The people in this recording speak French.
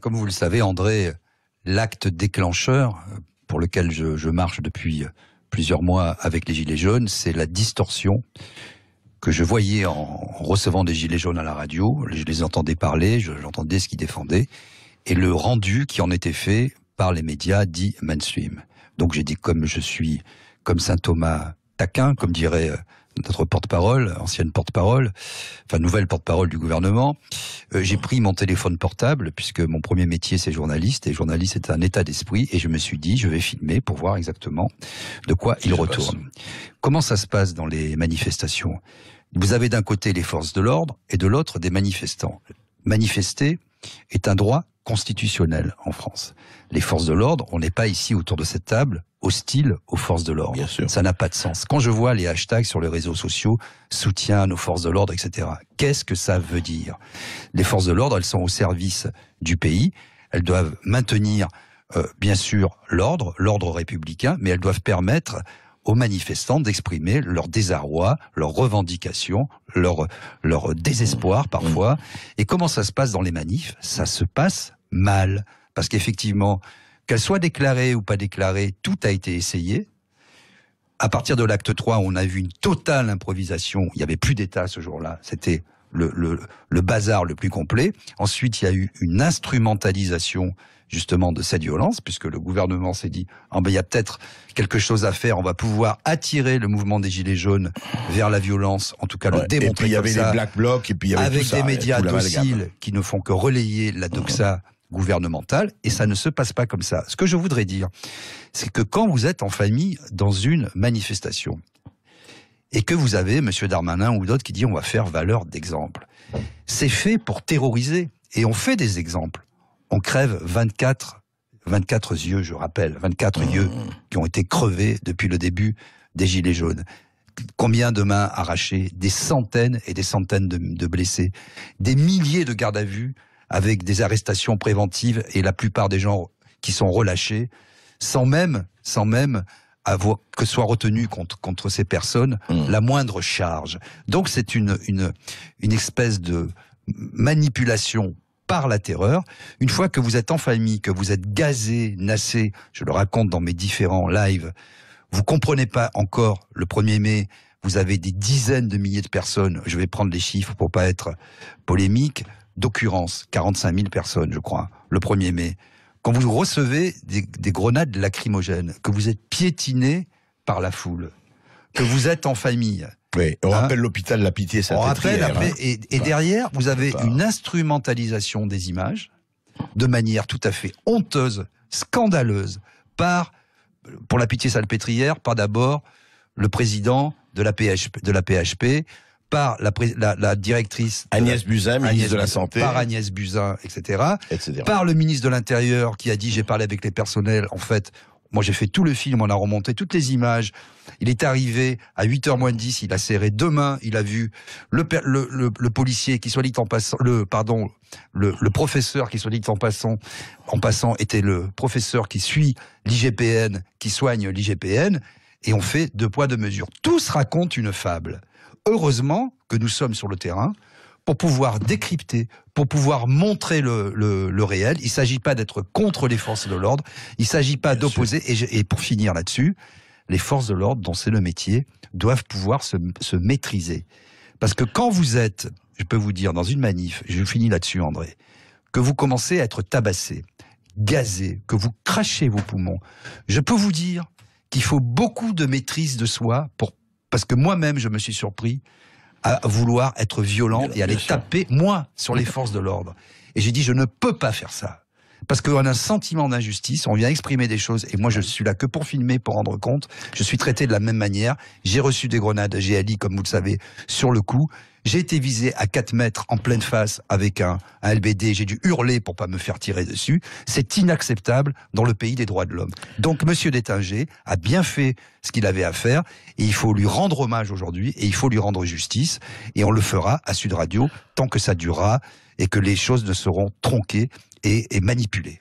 comme vous le savez, André, l'acte déclencheur euh, pour lequel je, marche depuis euh, plusieurs mois avec les Gilets jaunes, c'est la distorsion que je voyais en recevant des Gilets jaunes à la radio. Je les entendais parler, j'entendais ce qu'ils défendaient, et le rendu qui en était fait par les médias dits mainstream. Donc j'ai dit, comme je suis, comme Saint Thomas taquin, comme dirait euh, notre porte-parole, ancienne porte-parole, enfin nouvelle porte-parole du gouvernement. Euh, j'ai pris mon téléphone portable puisque mon premier métier c'est journaliste et journaliste c'est un état d'esprit et je me suis dit je vais filmer pour voir exactement de quoi il retourne. Comment ça se passe dans les manifestations Vous avez d'un côté les forces de l'ordre et de l'autre des manifestants. Manifester est un droit constitutionnel en France. Les forces de l'ordre, on n'est pas ici autour de cette table hostile aux forces de l'ordre. Ça n'a pas de sens. Quand je vois les hashtags sur les réseaux sociaux, soutien à nos forces de l'ordre, etc., qu'est-ce que ça veut dire Les forces de l'ordre, elles sont au service du pays, elles doivent maintenir, euh, bien sûr, l'ordre, l'ordre républicain, mais elles doivent permettre aux manifestants d'exprimer leur désarroi, leurs revendications, leur, leur désespoir parfois. Mm. Et comment ça se passe dans les manifs Ça se passe mal. Parce qu'effectivement, qu'elle soit déclarée ou pas déclarée, tout a été essayé. À partir de l'acte 3, on a vu une totale improvisation. Il n'y avait plus d'État ce jour-là. C'était le, bazar le plus complet. Ensuite, il y a eu une instrumentalisation justement de cette violence, puisque le gouvernement s'est dit, ah, ben, il y a peut-être quelque chose à faire, on va pouvoir attirer le mouvement des Gilets jaunes vers la violence, en tout cas le démontrer. Et il y avait les Black Blocs, et puis Avec des médias dociles qui ne font que relayer la doxa gouvernementale, et ça ne se passe pas comme ça. Ce que je voudrais dire, c'est que quand vous êtes en famille dans une manifestation, et que vous avez Monsieur Darmanin ou d'autres qui disent on va faire valeur d'exemple, c'est fait pour terroriser, et on fait des exemples. On crève 24, 24 yeux, je rappelle, 24 yeux qui ont été crevés depuis le début des Gilets jaunes combien de mains arrachées, des centaines et des centaines de, de, blessés, des milliers de gardes à vue avec des arrestations préventives et la plupart des gens qui sont relâchés, sans même, sans même avoir, que soit retenue contre, contre ces personnes mmh. la moindre charge. Donc c'est une, une, une espèce de manipulation par la terreur. Une fois que vous êtes en famille, que vous êtes gazé, nassé, je le raconte dans mes différents lives, vous comprenez pas encore le 1er mai, vous avez des dizaines de milliers de personnes, je vais prendre les chiffres pour pas être polémique, d'occurrence, 45 000 personnes, je crois, le 1er mai. Quand vous recevez des, grenades lacrymogènes, que vous êtes piétiné par la foule, que vous êtes en famille. Oui, on hein. rappelle l'hôpital La Pitié, salpêtrière hein. et, derrière, vous avez une instrumentalisation des images de manière tout à fait honteuse, scandaleuse, par, pour La Pitié salpêtrière, par d'abord le président de la de la PHP par la, la, directrice Agnès Buzyn, ministre de la Santé, par Agnès Buzyn, etc., par le ministre de l'Intérieur qui a dit j'ai parlé avec les personnels. En fait, moi, j'ai fait tout le film, on a remonté toutes les images. Il est arrivé à 8h moins 10, il a serré deux mains, il a vu le, le, policier qui, soit dit en passant, le, pardon, le, professeur qui, soit dit en passant, en passant, était le professeur qui suit l'IGPN, qui soigne l'IGPN, et on fait deux poids, deux mesures. Tous racontent une fable heureusement que nous sommes sur le terrain pour pouvoir décrypter, pour pouvoir montrer le, réel. Il ne s'agit pas d'être contre les forces de l'ordre, il ne s'agit pas d'opposer, et, pour finir là-dessus, les forces de l'ordre, dont c'est le métier, doivent pouvoir se, se maîtriser. Parce que quand vous êtes, je peux vous dire, dans une manif, je finis là-dessus André, que vous commencez à être tabassé, gazé, que vous crachez vos poumons, je peux vous dire qu'il faut beaucoup de maîtrise de soi pour parce que moi-même, je me suis surpris à vouloir être violent et à taper, moi, sur les forces de l'ordre. Et j'ai dit, je ne peux pas faire ça. Parce qu'on a un sentiment d'injustice, on vient exprimer des choses, et moi je suis là que pour filmer, pour rendre compte. Je suis traité de la même manière. J'ai reçu des grenades j'ai GLI, comme vous le savez, sur le coup. J'ai été visé à 4 mètres en pleine face avec un, LBD. J'ai dû hurler pour pas me faire tirer dessus. C'est inacceptable dans le pays des droits de l'homme. Donc, Monsieur Détinger a bien fait ce qu'il avait à faire. Et il faut lui rendre hommage aujourd'hui et il faut lui rendre justice. Et on le fera à Sud Radio tant que ça durera et que les choses ne seront tronquées et manipulées.